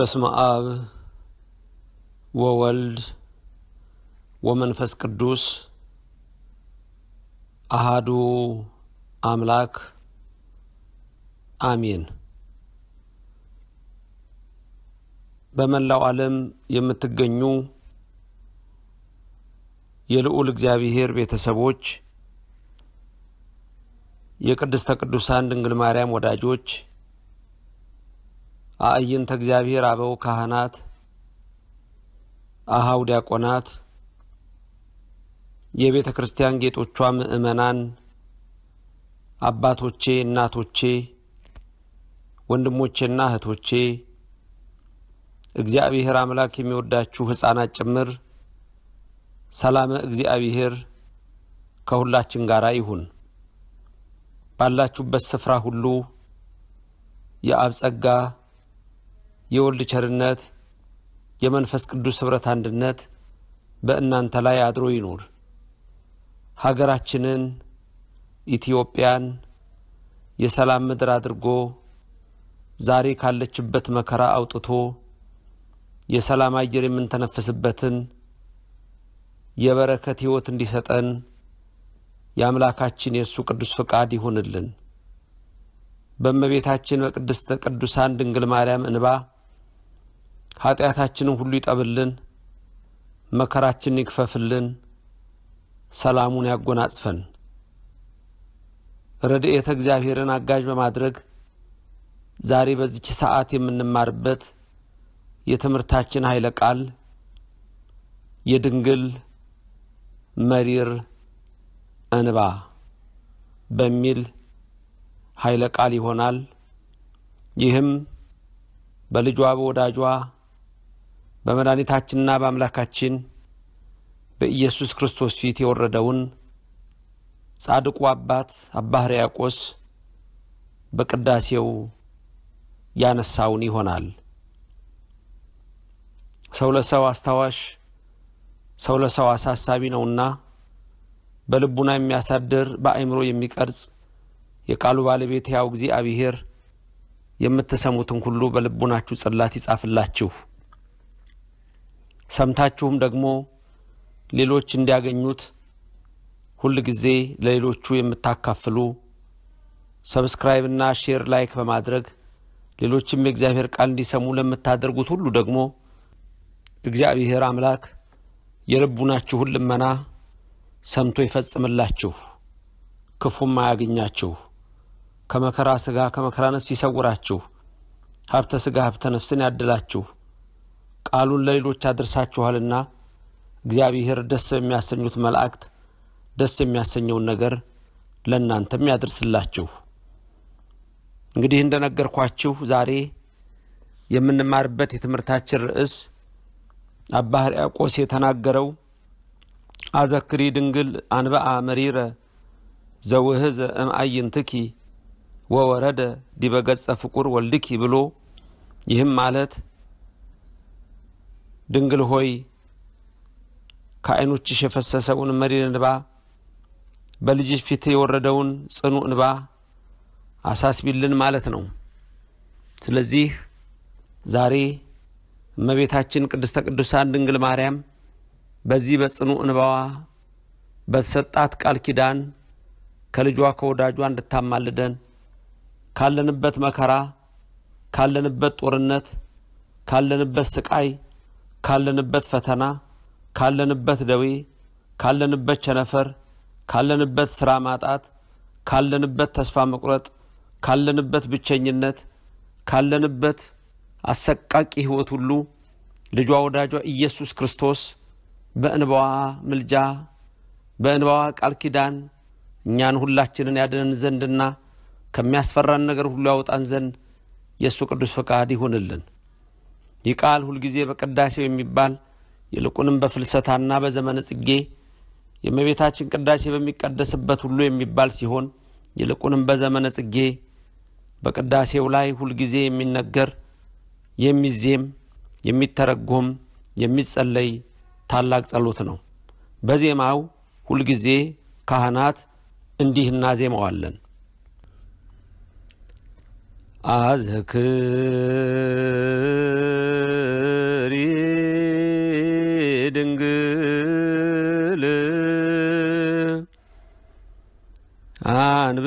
በስመ አብ ወወልድ ወመንፈስ ቅዱስ አሃዱ አምላክ አሚን በመላው ዓለም የምትገኙ የልዑል እግዚአብሔር ቤተሰቦች፣ የቅድስተ ቅዱሳን ድንግል ማርያም ወዳጆች አእይንተ እግዚአብሔር አበው ካህናት አሃው ዲያቆናት የቤተ ክርስቲያን ጌጦቿ ምእመናን አባቶቼ፣ እናቶቼ፣ ወንድሞቼና እህቶቼ እግዚአብሔር አምላክ የሚወዳችሁ ሕፃናት ጭምር ሰላመ እግዚአብሔር ከሁላችን ጋር ይሁን። ባላችሁበት ስፍራ ሁሉ የአብ ጸጋ የወልድ ቸርነት የመንፈስ ቅዱስ ኅብረት አንድነት በእናንተ ላይ አድሮ ይኑር። ሀገራችንን ኢትዮጵያን የሰላም ምድር አድርጎ ዛሬ ካለችበት መከራ አውጥቶ የሰላም አየር የምንተነፍስበትን የበረከት ሕይወት እንዲሰጠን የአምላካችን የእርሱ ቅዱስ ፍቃድ ይሁንልን። በእመቤታችን በቅድስተ ቅዱሳን ድንግል ማርያም እንባ ኃጢአታችንን ሁሉ ይጠብልን፣ መከራችንን ይክፈፍልን፣ ሰላሙን ያጎናጽፈን። ረድኤተ እግዚአብሔርን አጋዥ በማድረግ ዛሬ በዚች ሰዓት የምንማርበት የትምህርታችን ኃይለ ቃል የድንግል መሪር እንባ በሚል ኃይለ ቃል ይሆናል። ይህም በልጇ በወዳጇ በመድኃኒታችንና በአምላካችን በኢየሱስ ክርስቶስ ፊት የወረደውን ጻድቁ አባት አባ ሕርያቆስ በቅዳሴው ያነሳውን ይሆናል። ሰው ለሰው አስታዋሽ፣ ሰው ለሰው አሳሳቢ ነውና በልቡና የሚያሳድር በአእምሮ የሚቀርጽ የቃሉ ባለቤት ሕያው እግዚአብሔር የምትሰሙትን ሁሉ በልቡናችሁ ጽላት ይጻፍላችሁ። ሰምታችሁም ደግሞ ሌሎች እንዲያገኙት ሁል ጊዜ ለሌሎቹ የምታካፍሉ ሰብስክራይብ እና ሼር ላይክ በማድረግ ሌሎችም የእግዚአብሔር ቃል እንዲሰሙ ለምታደርጉት ሁሉ ደግሞ እግዚአብሔር አምላክ የልቡናችሁን ልመና ሰምቶ ይፈጽምላችሁ፣ ክፉም አያገኛችሁ፣ ከመከራ ስጋ ከመከራ ነፍስ ይሰውራችሁ፣ ሀብተ ስጋ ሀብተ ነፍስን ያድላችሁ። ቃሉን ለሌሎች አድርሳችኋልና እግዚአብሔር ደስ በሚያሰኙት መላእክት ደስ የሚያሰኘውን ነገር ለእናንተም ያድርስላችሁ። እንግዲህ እንደነገርኳችሁ ዛሬ የምንማርበት የትምህርታችን ርዕስ አባ ሕርያቆስ የተናገረው አዘክሪ ድንግል አንበአ መሪረ ዘውህዘ እምአይንትኪ ወወረደ ዲበገጸ ፍቁር ወልድኪ ብሎ ይህም ማለት ድንግል ሆይ ከዓይኖችሽ የፈሰሰውን መሪር እንባ በልጅሽ ፊት የወረደውን ጽኑ እንባ አሳስቢልን ማለት ነው። ስለዚህ ዛሬ እመቤታችን ቅድስተ ቅዱሳን ድንግል ማርያም በዚህ በጽኑ እንባዋ በተሰጣት ቃል ኪዳን ከልጇ ከወዳጇ እንድታማልደን ካለንበት መከራ ካለንበት ጦርነት ካለንበት ስቃይ ካለንበት ፈተና፣ ካለንበት ደዌ፣ ካለንበት ቸነፈር፣ ካለንበት ስራ ማጣት፣ ካለንበት ተስፋ መቁረጥ፣ ካለንበት ብቸኝነት፣ ካለንበት አሰቃቂ ሕይወት ሁሉ ልጇ ወዳጇ ኢየሱስ ክርስቶስ በእንባዋ ምልጃ በእንባዋ ቃል ኪዳን እኛን ሁላችንን ያድነን ዘንድና ከሚያስፈራን ነገር ሁሉ ያወጣን ዘንድ የእሱ ቅዱስ ፈቃድ ይሆንልን። ይህ ቃል ሁልጊዜ በቅዳሴው የሚባል ይልቁንም በፍልሰታና በዘመነ ጽጌ የእመቤታችን ቅዳሴ በሚቀደስበት ሁሉ የሚባል ሲሆን ይልቁንም በዘመነ ጽጌ በቅዳሴው ላይ ሁልጊዜ የሚነገር የሚዜም የሚተረጎም የሚጸለይ ታላቅ ጸሎት ነው። በዜማው ሁልጊዜ ካህናት እንዲህ እናዜመዋለን። አዘክሪ ድንግል አንብ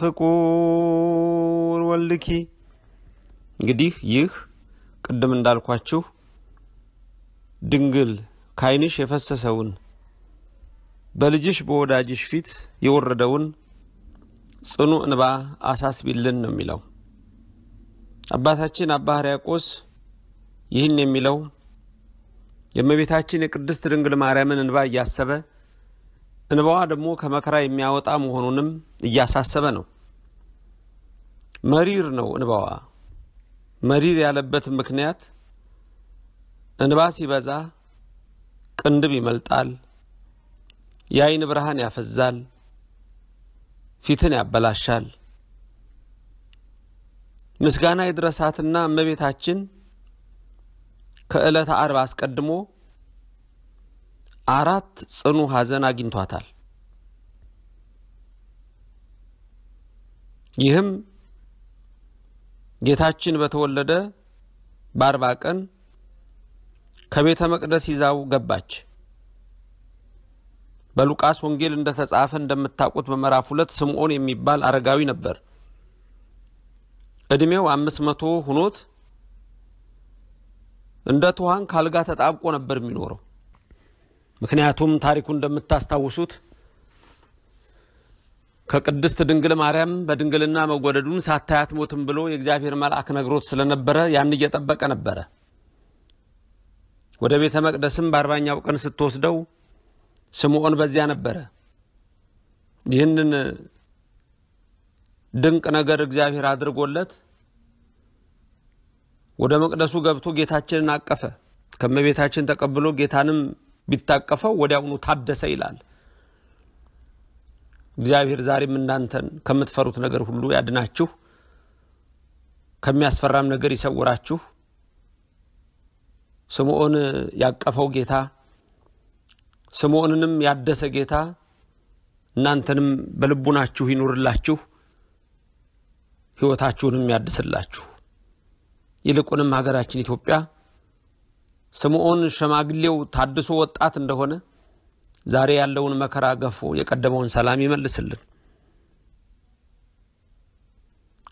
ፍቁር ወልኪ እንግዲህ ይህ ቅድም እንዳልኳችሁ ድንግል ከዓይንሽ የፈሰሰውን በልጅሽ በወዳጅሽ ፊት የወረደውን ጽኑ እንባ አሳስቢልን ነው የሚለው አባታችን አባ ሕርያቆስ። ይህን የሚለው የእመቤታችን የቅድስት ድንግል ማርያምን እንባ እያሰበ እንባዋ ደግሞ ከመከራ የሚያወጣ መሆኑንም እያሳሰበ ነው። መሪር ነው እንባዋ። መሪር ያለበት ምክንያት እንባ ሲበዛ ቅንድብ ይመልጣል፣ የአይን ብርሃን ያፈዛል፣ ፊትን ያበላሻል። ምስጋና የድረሳትና እመቤታችን ከዕለተ አርብ አስቀድሞ አራት ጽኑ ሐዘን አግኝቷታል። ይህም ጌታችን በተወለደ በአርባ ቀን ከቤተ መቅደስ ይዛው ገባች። በሉቃስ ወንጌል እንደ ተጻፈ እንደምታውቁት በምዕራፍ ሁለት ስምዖን የሚባል አረጋዊ ነበር። ዕድሜው አምስት መቶ ሁኖት እንደ ትኋን ካልጋ ተጣብቆ ነበር የሚኖረው። ምክንያቱም ታሪኩ እንደምታስታውሱት ከቅድስት ድንግል ማርያም በድንግልና መወለዱን ሳታያት ሞትም ብሎ የእግዚአብሔር መልአክ ነግሮት ስለነበረ ያን እየጠበቀ ነበረ። ወደ ቤተ መቅደስም በአርባኛው ቀን ስትወስደው ስምዖን በዚያ ነበረ። ይህንን ድንቅ ነገር እግዚአብሔር አድርጎለት ወደ መቅደሱ ገብቶ ጌታችንን አቀፈ። ከመቤታችን ተቀብሎ ጌታንም ቢታቀፈው ወዲያውኑ ታደሰ ይላል። እግዚአብሔር ዛሬም እናንተን ከምትፈሩት ነገር ሁሉ ያድናችሁ፣ ከሚያስፈራም ነገር ይሰውራችሁ። ስምዖን ያቀፈው ጌታ፣ ስምዖንንም ያደሰ ጌታ እናንተንም በልቡናችሁ ይኑርላችሁ፣ ሕይወታችሁንም ያድስላችሁ። ይልቁንም ሀገራችን ኢትዮጵያ ስምዖን ሸማግሌው ታድሶ ወጣት እንደሆነ ዛሬ ያለውን መከራ ገፎ የቀደመውን ሰላም ይመልስልን።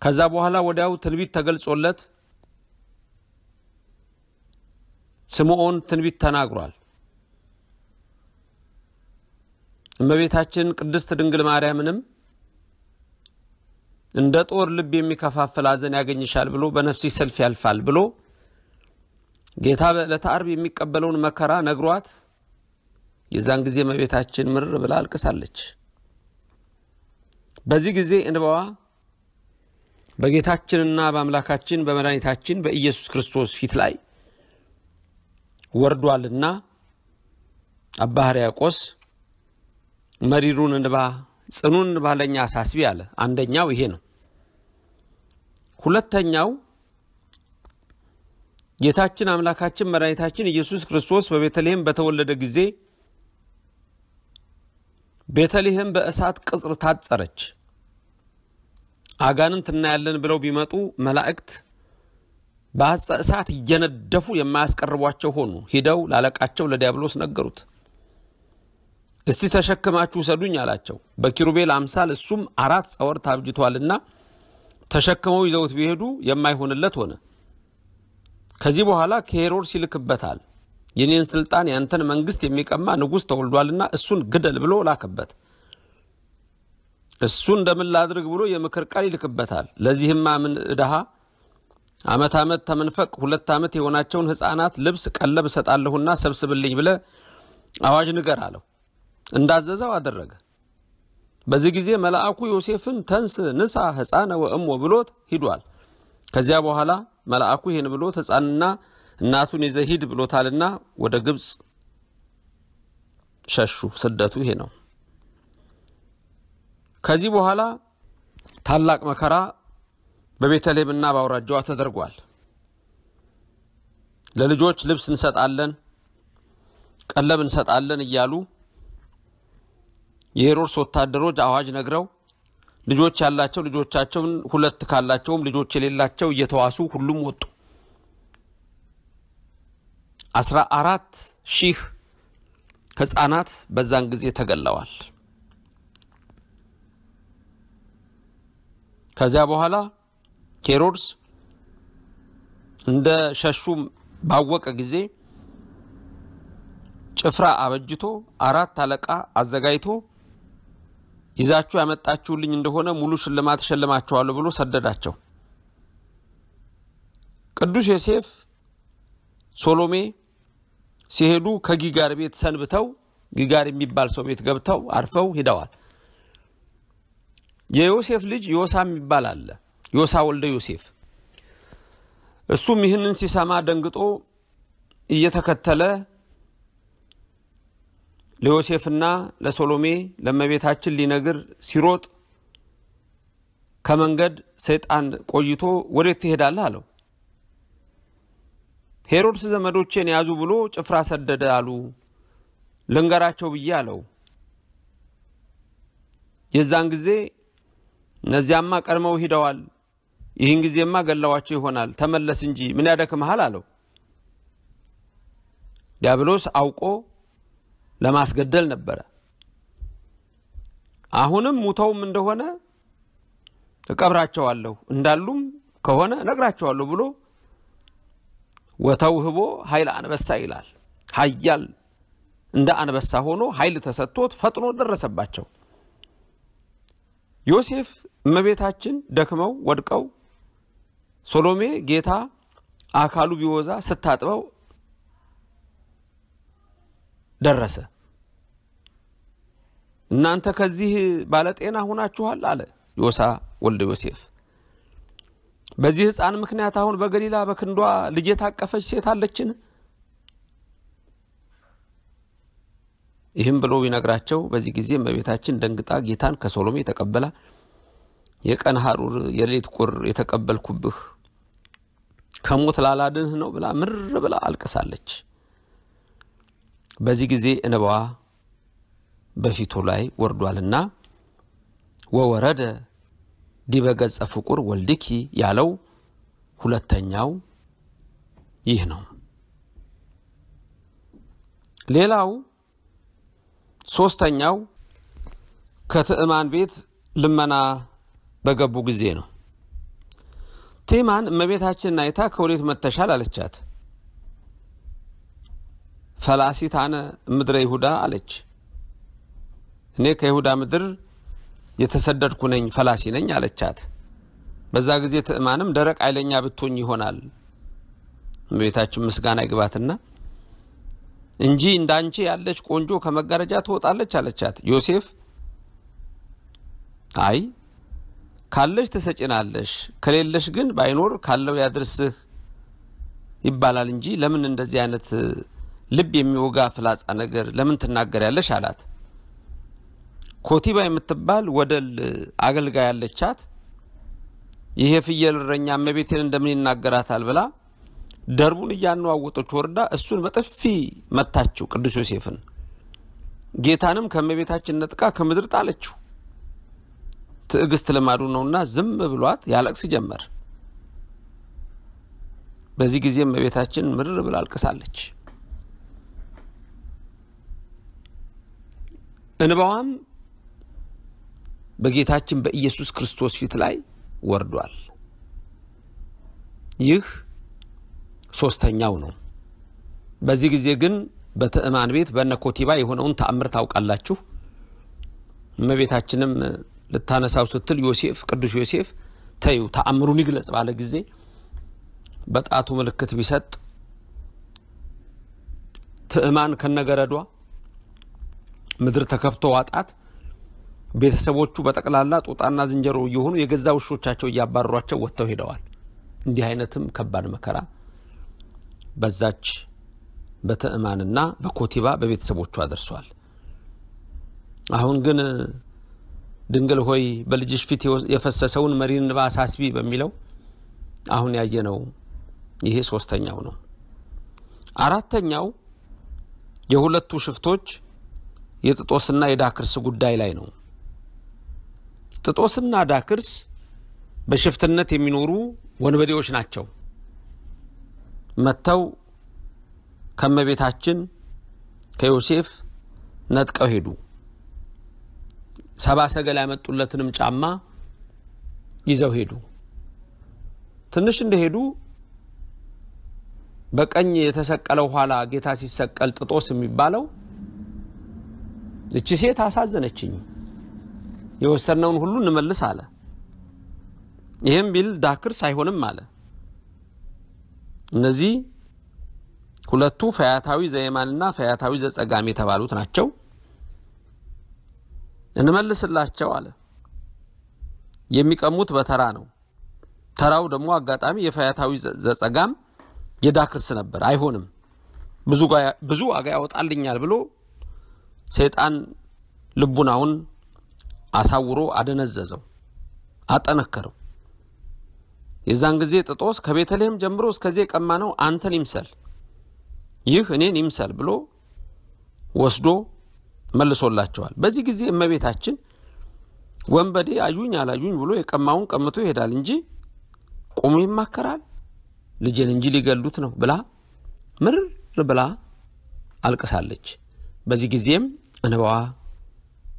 ከዛ በኋላ ወዲያው ትንቢት ተገልጾለት ስምዖን ትንቢት ተናግሯል። እመቤታችን ቅድስት ድንግል ማርያምንም እንደ ጦር ልብ የሚከፋፍል ሐዘን ያገኝሻል ብሎ በነፍስሽ ሰልፍ ያልፋል ብሎ ጌታ በዕለተ ዓርብ የሚቀበለውን መከራ ነግሯት የዛን ጊዜ እመቤታችን ምር ብላ አልቅሳለች። በዚህ ጊዜ እንባዋ በጌታችንና በአምላካችን በመድኃኒታችን በኢየሱስ ክርስቶስ ፊት ላይ ወርዷልና አባ ሕርያቆስ መሪሩን እንባ ጽኑን ባለኛ አሳስቢ አለ። አንደኛው ይሄ ነው። ሁለተኛው ጌታችን አምላካችን መድኃኒታችን ኢየሱስ ክርስቶስ በቤተልሔም በተወለደ ጊዜ ቤተልሔም በእሳት ቅጽር ታጸረች። አጋንንት እናያለን ብለው ቢመጡ መላእክት እሳት እየነደፉ የማያስቀርቧቸው ሆኑ። ሂደው ላለቃቸው ለዲያብሎስ ነገሩት። እስቲ ተሸክማችሁ ውሰዱኝ አላቸው። በኪሩቤል አምሳል እሱም አራት ጸወር ታብጅቷልና ተሸክመው ይዘውት ቢሄዱ የማይሆንለት ሆነ። ከዚህ በኋላ ከሄሮድስ ይልክበታል። የኔን ስልጣን ያንተን መንግስት የሚቀማ ንጉሥ ተወልዷልና እሱን ግደል ብሎ ላከበት። እሱ እንደምን ላድርግ ብሎ የምክር ቃል ይልክበታል። ለዚህማ ምን ድሃ ዓመት ዓመት ተመንፈቅ ሁለት ዓመት የሆናቸውን ሕፃናት ልብስ ቀለብ እሰጣለሁና ሰብስብልኝ ብለ አዋጅ ንገር አለው። እንዳዘዘው አደረገ። በዚህ ጊዜ መልአኩ ዮሴፍን ተንስ ንሳ ሕፃነ ወእሞ ብሎት ሂዷል። ከዚያ በኋላ መልአኩ ይህን ብሎ ሕፃንና እናቱን የዘሂድ ብሎታልና ወደ ግብፅ ሸሹ። ስደቱ ይሄ ነው። ከዚህ በኋላ ታላቅ መከራ በቤተልሔምና በአውራጃዋ ተደርጓል። ለልጆች ልብስ እንሰጣለን፣ ቀለብ እንሰጣለን እያሉ የሄሮድስ ወታደሮች አዋጅ ነግረው ልጆች ያላቸው ልጆቻቸውን ሁለት ካላቸውም ልጆች የሌላቸው እየተዋሱ ሁሉም ወጡ። አስራ አራት ሺህ ህጻናት በዛን ጊዜ ተገለዋል። ከዚያ በኋላ ሄሮድስ እንደ ሸሹም ባወቀ ጊዜ ጭፍራ አበጅቶ አራት አለቃ አዘጋጅቶ ይዛችሁ ያመጣችሁልኝ እንደሆነ ሙሉ ሽልማት እሸልማችኋለሁ ብሎ ሰደዳቸው። ቅዱስ ዮሴፍ ሶሎሜ ሲሄዱ ከጊጋር ቤት ሰንብተው ጊጋር የሚባል ሰው ቤት ገብተው አርፈው ሂደዋል። የዮሴፍ ልጅ ዮሳ የሚባል አለ። ዮሳ ወልደ ዮሴፍ። እሱም ይህንን ሲሰማ ደንግጦ እየተከተለ ለዮሴፍና ለሶሎሜ ለመቤታችን ሊነግር ሲሮጥ ከመንገድ ሰይጣን ቆይቶ ወዴት ትሄዳለህ አለው። ሄሮድስ ዘመዶቼን ያዙ ብሎ ጭፍራ ሰደደ አሉ፣ ልንገራቸው ብዬ አለው። የዛን ጊዜ እነዚያማ ቀድመው ሂደዋል፣ ይህን ጊዜማ ገላዋቸው ይሆናል፣ ተመለስ እንጂ ምን ያደክመሃል አለው። ዲያብሎስ አውቆ ለማስገደል ነበረ። አሁንም ሙተውም እንደሆነ እቀብራቸዋለሁ እንዳሉም ከሆነ እነግራቸዋለሁ ብሎ ወተው ህቦ ኃይል አንበሳ ይላል። ሀያል እንደ አንበሳ ሆኖ ኃይል ተሰጥቶት ፈጥኖ ደረሰባቸው። ዮሴፍ እመቤታችን ደክመው ወድቀው ሶሎሜ ጌታ አካሉ ቢወዛ ስታጥበው ደረሰ። እናንተ ከዚህ ባለጤና ሁናችኋል አለ ዮሳ ወልደ ዮሴፍ። በዚህ ሕፃን ምክንያት አሁን በገሊላ በክንዷ ልጅ የታቀፈች ሴት አለችን? ይህም ብሎ ቢነግራቸው በዚህ ጊዜ እመቤታችን ደንግጣ ጌታን ከሶሎሜ የተቀበላ የቀን ሐሩር የሌሊት ቁር የተቀበልኩብህ ከሞት ላላድንህ ነው ብላ ምር ብላ አልቅሳለች። በዚህ ጊዜ እንባዋ በፊቱ ላይ ወርዷልና ወወረደ ዲበ ገጸ ፍቁር ወልድኪ ያለው ሁለተኛው ይህ ነው። ሌላው ሶስተኛው ከትዕማን ቤት ልመና በገቡ ጊዜ ነው። ትዕማን እመቤታችንን አይታ ከወዴት መጥተሻል አለቻት። አነ ምድረ ይሁዳ አለች። እኔ ከይሁዳ ምድር የተሰደድኩ ነኝ፣ ፈላሲ ነኝ አለቻት። በዛ ጊዜ ትዕማንም ደረቅ አይለኛ ብትሆኝ ይሆናል እመቤታችን ምስጋና ይግባትና እንጂ እንዳንቺ ያለች ቆንጆ ከመጋረጃ ትወጣለች አለቻት። ዮሴፍ አይ ካለሽ ትሰጭናለሽ፣ ከሌለሽ ግን ባይኖር ካለው ያድርስህ ይባላል እንጂ ለምን እንደዚህ አይነት ልብ የሚወጋ ፍላጻ ነገር ለምን ትናገሪያለሽ? አላት። ኮቲባ የምትባል ወደል አገልጋይ ያለቻት ይሄ ፍየል እረኛ እመቤቴን እንደምን ይናገራታል ብላ ደርቡን እያነዋወጠች ወርዳ እሱን በጥፊ መታችው ቅዱስ ዮሴፍን። ጌታንም ከእመቤታችን ነጥቃ ከምድር ጣለችው። ትዕግስት ልማዱ ነውና ዝም ብሏት ያለቅስ ጀመር። በዚህ ጊዜ እመቤታችን ምርር ብላ አልቅሳለች። እንባዋም በጌታችን በኢየሱስ ክርስቶስ ፊት ላይ ወርዷል። ይህ ሶስተኛው ነው። በዚህ ጊዜ ግን በትዕማን ቤት በነ ኮቲባ የሆነውን ተአምር ታውቃላችሁ። እመቤታችንም ልታነሳው ስትል ዮሴፍ ቅዱስ ዮሴፍ ተዩ ተአምሩን ይግለጽ ባለ ጊዜ በጣቱ ምልክት ቢሰጥ ትዕማን ከነገረዷ ምድር ተከፍቶ ዋጣት። ቤተሰቦቹ በጠቅላላ ጦጣና ዝንጀሮ እየሆኑ የገዛ ውሾቻቸው እያባረሯቸው ወጥተው ሄደዋል። እንዲህ አይነትም ከባድ መከራ በዛች በትዕማንና በኮቲባ በቤተሰቦቿ አደርሷል። አሁን ግን ድንግል ሆይ በልጅሽ ፊት የፈሰሰውን መሪን እንባ አሳስቢ በሚለው አሁን ያየነው ይሄ ሶስተኛው ነው። አራተኛው የሁለቱ ሽፍቶች የጥጦስና የዳክርስ ጉዳይ ላይ ነው። ጥጦስና ዳክርስ በሽፍትነት የሚኖሩ ወንበዴዎች ናቸው። መጥተው ከመቤታችን ከዮሴፍ ነጥቀው ሄዱ። ሰባ ሰገል ያመጡለትንም ጫማ ይዘው ሄዱ። ትንሽ እንደሄዱ በቀኝ የተሰቀለው ኋላ ጌታ ሲሰቀል ጥጦስ የሚባለው እቺ ሴት አሳዘነችኝ፣ የወሰድነውን ሁሉ እንመልስ አለ። ይህም ቢል ዳክርስ አይሆንም አለ። እነዚህ ሁለቱ ፈያታዊ ዘየማንና ፈያታዊ ዘጸጋሚ የተባሉት ናቸው። እንመልስላቸው አለ። የሚቀሙት በተራ ነው። ተራው ደግሞ አጋጣሚ የፈያታዊ ዘጸጋም የዳክርስ ነበር። አይሆንም ብዙ ዋጋ ያወጣልኛል ብሎ ሰይጣን ልቡናውን አሳውሮ አደነዘዘው፣ አጠነከረው። የዛን ጊዜ ጥጦስ ከቤተልሔም ጀምሮ እስከዚህ ነው አንተን ይምሰል፣ ይህ እኔን ይምሰል ብሎ ወስዶ መልሶላቸዋል። በዚህ ጊዜ እመቤታችን ወንበዴ አዩኝ አላዩኝ ብሎ የቀማውን ቀምቶ ይሄዳል እንጂ ቁሙ ይማከራል ልጄን እንጂ ሊገሉት ነው ብላ ምር ብላ አልቅሳለች። በዚህ ጊዜም እንባዋ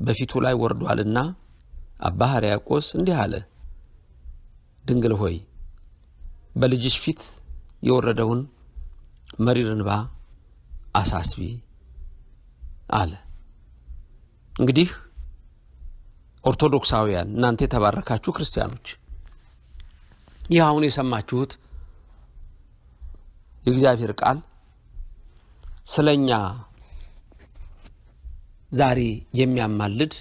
በፊቱ ላይ ወርዷልና አባ ሕርያቆስ እንዲህ አለ። ድንግል ሆይ በልጅሽ ፊት የወረደውን መሪር እንባ አሳስቢ አለ። እንግዲህ ኦርቶዶክሳውያን እናንተ የተባረካችሁ ክርስቲያኖች ይህ አሁን የሰማችሁት የእግዚአብሔር ቃል ስለ እኛ ዛሬ የሚያማልድ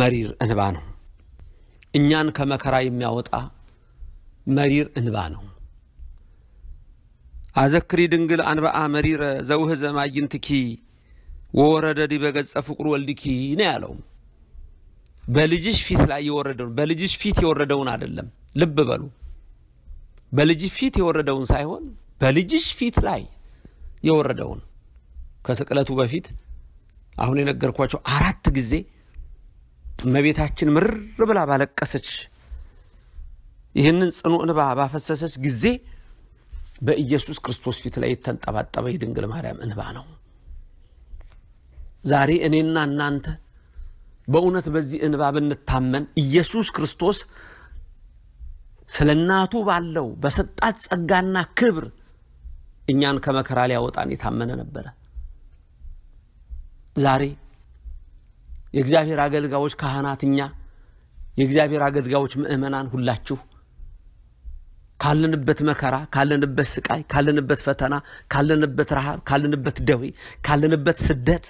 መሪር እንባ ነው። እኛን ከመከራ የሚያወጣ መሪር እንባ ነው። አዘክሪ ድንግል አንበአ መሪረ ዘውህዘ ማዕይንትኪ ወወረደ ዲበ ገጸ ፍቁር ወልድኪ ነው ያለው። በልጅሽ ፊት ላይ የወረደውን በልጅሽ ፊት የወረደውን አይደለም፣ ልብ በሉ። በልጅሽ ፊት የወረደውን ሳይሆን በልጅሽ ፊት ላይ የወረደውን ከስቅለቱ በፊት አሁን የነገርኳቸው አራት ጊዜ እመቤታችን ምር ብላ ባለቀሰች ይህንን ጽኑ እንባ ባፈሰሰች ጊዜ በኢየሱስ ክርስቶስ ፊት ላይ የተንጠባጠበ የድንግል ማርያም እንባ ነው። ዛሬ እኔና እናንተ በእውነት በዚህ እንባ ብንታመን ኢየሱስ ክርስቶስ ስለ እናቱ ባለው በሰጣት ጸጋና ክብር እኛን ከመከራ ሊያወጣን የታመነ ነበረ። ዛሬ የእግዚአብሔር አገልጋዮች ካህናት እኛ የእግዚአብሔር አገልጋዮች ምእመናን ሁላችሁ ካለንበት መከራ፣ ካለንበት ስቃይ፣ ካለንበት ፈተና፣ ካለንበት ረሃብ፣ ካለንበት ደዌ፣ ካለንበት ስደት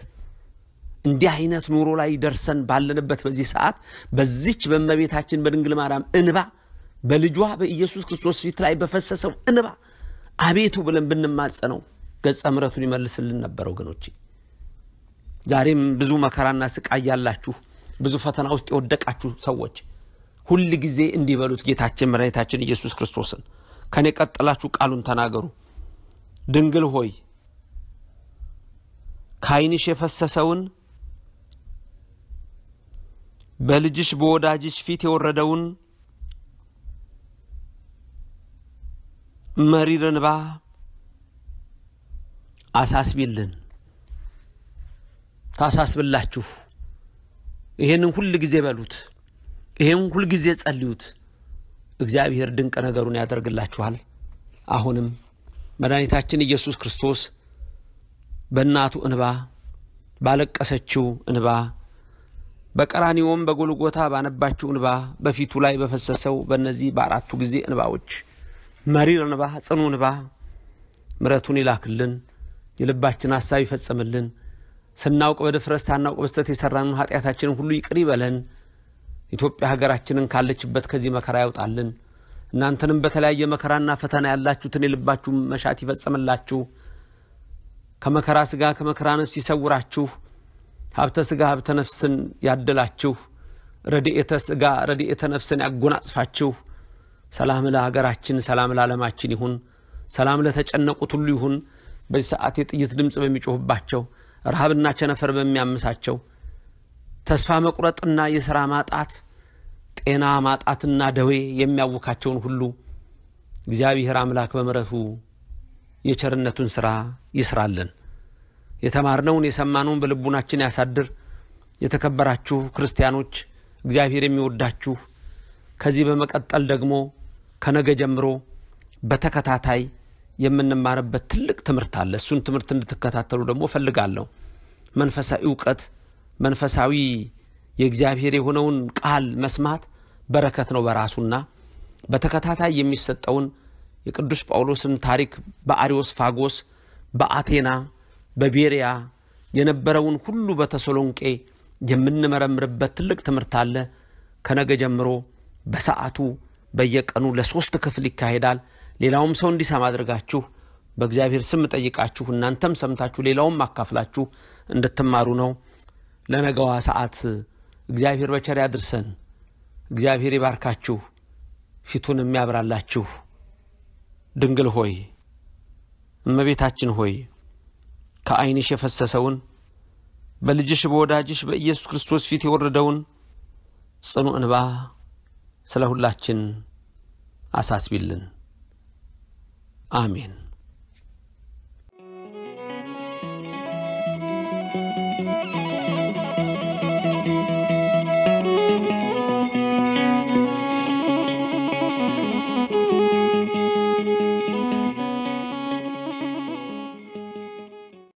እንዲህ አይነት ኑሮ ላይ ደርሰን ባለንበት በዚህ ሰዓት በዚች በእመቤታችን በድንግል ማርያም እንባ በልጇ በኢየሱስ ክርስቶስ ፊት ላይ በፈሰሰው እንባ አቤቱ ብለን ብንማጸነው ገጸ ምሕረቱን ይመልስልን ነበር ወገኖቼ። ዛሬም ብዙ መከራና ስቃይ ያላችሁ፣ ብዙ ፈተና ውስጥ የወደቃችሁ ሰዎች ሁል ጊዜ እንዲበሉት ጌታችን መድኃኒታችን ኢየሱስ ክርስቶስን ከኔ ቀጥላችሁ ቃሉን ተናገሩ። ድንግል ሆይ ከዓይንሽ የፈሰሰውን በልጅሽ በወዳጅሽ ፊት የወረደውን መሪር እንባ አሳስቢልን። ታሳስብላችሁ። ይሄንን ሁል ጊዜ በሉት። ይሄን ሁል ጊዜ ጸልዩት። እግዚአብሔር ድንቅ ነገሩን ያደርግላችኋል። አሁንም መድኃኒታችን ኢየሱስ ክርስቶስ በእናቱ እንባ ባለቀሰችው እንባ በቀራኒዎም በጎልጎታ ባነባችው እንባ በፊቱ ላይ በፈሰሰው በእነዚህ በአራቱ ጊዜ እንባዎች መሪር እንባ፣ ጽኑ እንባ ምረቱን ይላክልን፣ የልባችን ሀሳብ ይፈጽምልን። ስናውቅ በድፍረት ሳናውቅ በስተት የሰራንን ኃጢአታችንን ሁሉ ይቅር ይበለን። ኢትዮጵያ ሀገራችንን ካለችበት ከዚህ መከራ ያውጣልን። እናንተንም በተለያየ መከራና ፈተና ያላችሁትን የልባችሁ መሻት ይፈጸምላችሁ። ከመከራ ስጋ ከመከራ ነፍስ ይሰውራችሁ። ሀብተ ስጋ ሀብተ ነፍስን ያደላችሁ ረድኤተ ስጋ ረድኤተ ነፍስን ያጎናጽፋችሁ። ሰላም ለሀገራችን፣ ሰላም ለዓለማችን ይሁን። ሰላም ለተጨነቁት ሁሉ ይሁን። በዚህ ሰዓት የጥይት ድምፅ በሚጮህባቸው ረሃብና ቸነፈር በሚያምሳቸው ተስፋ መቁረጥና የሥራ ማጣት ጤና ማጣትና ደዌ የሚያውካቸውን ሁሉ እግዚአብሔር አምላክ በምረቱ የቸርነቱን ሥራ ይስራልን። የተማርነውን የሰማነውን በልቡናችን ያሳድር። የተከበራችሁ ክርስቲያኖች እግዚአብሔር የሚወዳችሁ ከዚህ በመቀጠል ደግሞ ከነገ ጀምሮ በተከታታይ የምንማርበት ትልቅ ትምህርት አለ። እሱን ትምህርት እንድትከታተሉ ደግሞ ፈልጋለሁ መንፈሳዊ እውቀት፣ መንፈሳዊ የእግዚአብሔር የሆነውን ቃል መስማት በረከት ነው በራሱና በተከታታይ የሚሰጠውን የቅዱስ ጳውሎስን ታሪክ በአሪዮስ ፋጎስ፣ በአቴና፣ በቤሪያ የነበረውን ሁሉ በተሰሎንቄ የምንመረምርበት ትልቅ ትምህርት አለ። ከነገ ጀምሮ በሰዓቱ በየቀኑ ለሶስት ክፍል ይካሄዳል። ሌላውም ሰው እንዲሰማ አድርጋችሁ በእግዚአብሔር ስም ጠይቃችሁ እናንተም ሰምታችሁ ሌላውም አካፍላችሁ እንድትማሩ ነው። ለነገዋ ሰዓት እግዚአብሔር በቸር ያድርሰን። እግዚአብሔር ይባርካችሁ፣ ፊቱን የሚያብራላችሁ። ድንግል ሆይ እመቤታችን ሆይ ከአይንሽ የፈሰሰውን በልጅሽ በወዳጅሽ በኢየሱስ ክርስቶስ ፊት የወረደውን ጽኑ እንባ ስለ ሁላችን አሳስቢልን። Amin.